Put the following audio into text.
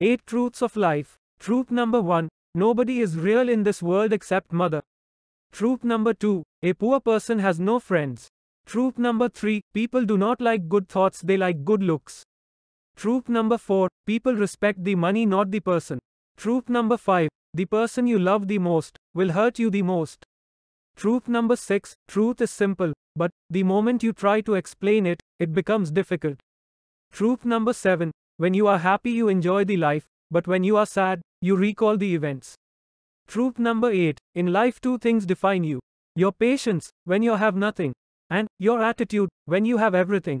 8 Truths of Life. Truth number 1. Nobody is real in this world except mother. Truth number 2. A poor person has no friends. Truth number 3. People do not like good thoughts, they like good looks. Truth number 4. People respect the money, not the person. Truth number 5. The person you love the most will hurt you the most. Truth number 6. Truth is simple, but the moment you try to explain it, it becomes difficult. Truth number 7. When you are happy, you enjoy the life, but when you are sad, you recall the events. Truth number 8 In life, two things define you your patience, when you have nothing, and your attitude, when you have everything.